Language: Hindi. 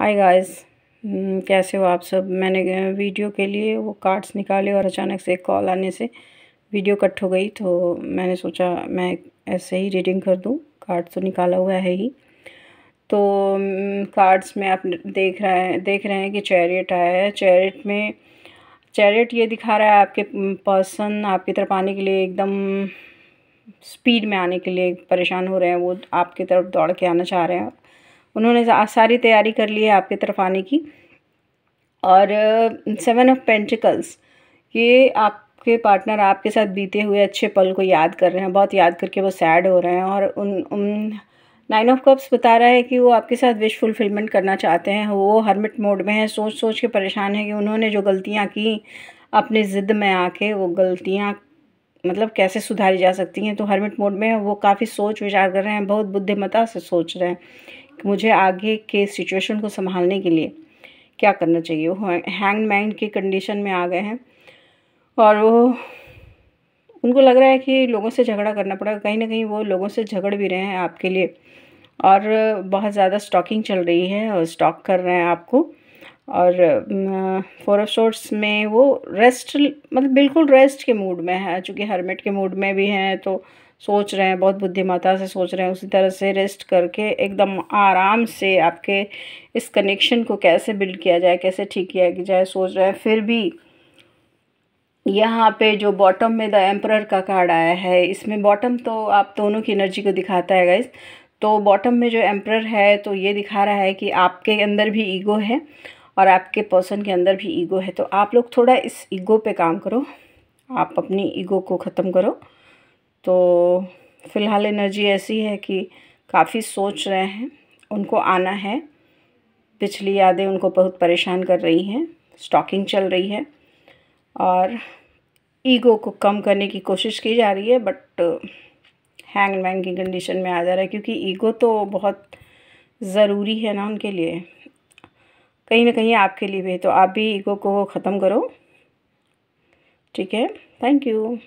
हाय गाइस hmm, कैसे हो आप सब मैंने वीडियो के लिए वो कार्ड्स निकाले और अचानक से कॉल आने से वीडियो कट हो गई तो मैंने सोचा मैं ऐसे ही रीडिंग कर दूँ कार्ड तो निकाला हुआ है ही तो कार्ड्स hmm, में आप देख रहे हैं देख रहे हैं कि चैरियट आया है चैरियट में चैरियट ये दिखा रहा है आपके पर्सन hmm, आपकी तरफ आने के लिए एकदम स्पीड में आने के लिए परेशान हो रहे हैं वो आपकी तरफ दौड़ के आना चाह रहे हैं उन्होंने सारी तैयारी कर ली है आपकी तरफ आने की और सेवन ऑफ पेंटिकल्स ये आप आपके पार्टनर आपके साथ बीते हुए अच्छे पल को याद कर रहे हैं बहुत याद करके वो सैड हो रहे हैं और उन उन नाइन ऑफ कप्स बता रहा है कि वो आपके साथ विश फुलफिलमेंट करना चाहते हैं वो हर्मिट मोड में हैं सोच सोच के परेशान है कि उन्होंने जो गलतियाँ की अपने ज़िद्द में आके वो गलतियाँ मतलब कैसे सुधारी जा सकती हैं तो हर्मिट मोड में वो काफ़ी सोच विचार कर रहे हैं बहुत बुद्धिमता से सोच रहे हैं मुझे आगे के सिचुएशन को संभालने के लिए क्या करना चाहिए वो हैंग मैंग की कंडीशन में आ गए हैं और वो उनको लग रहा है कि लोगों से झगड़ा करना पड़ेगा कहीं ना कहीं वो लोगों से झगड़ भी रहे हैं आपके लिए और बहुत ज़्यादा स्टॉकिंग चल रही है और स्टॉक कर रहे हैं आपको और फोर ऑफ शोर्ट्स में वो रेस्ट मतलब बिल्कुल रेस्ट के मूड में है चूँकि हरमेट के मूड में भी हैं तो सोच रहे हैं बहुत बुद्धिमत्ता से सोच रहे हैं उसी तरह से रेस्ट करके एकदम आराम से आपके इस कनेक्शन को कैसे बिल्ड किया जाए कैसे ठीक किया जाए सोच रहे हैं फिर भी यहाँ पे जो बॉटम में द एम्प्रर का कार्ड आया है इसमें बॉटम तो आप दोनों की एनर्जी को दिखाता है गाइज तो बॉटम में जो एम्प्रर है तो ये दिखा रहा है कि आपके अंदर भी ईगो है और आपके पर्सन के अंदर भी ईगो है तो आप लोग थोड़ा इस ईगो पे काम करो आप अपनी ईगो को ख़त्म करो तो फ़िलहाल एनर्जी ऐसी है कि काफ़ी सोच रहे हैं उनको आना है पिछली यादें उनको बहुत परेशान कर रही हैं स्टॉकिंग चल रही है और ईगो को कम करने की कोशिश की जा रही है बट हैंग मैंग की कंडीशन में आ जा रहा है क्योंकि ईगो तो बहुत ज़रूरी है ना उनके लिए कहीं ना कहीं आपके लिए भी तो आप भी ईगो को ख़त्म करो ठीक है थैंक यू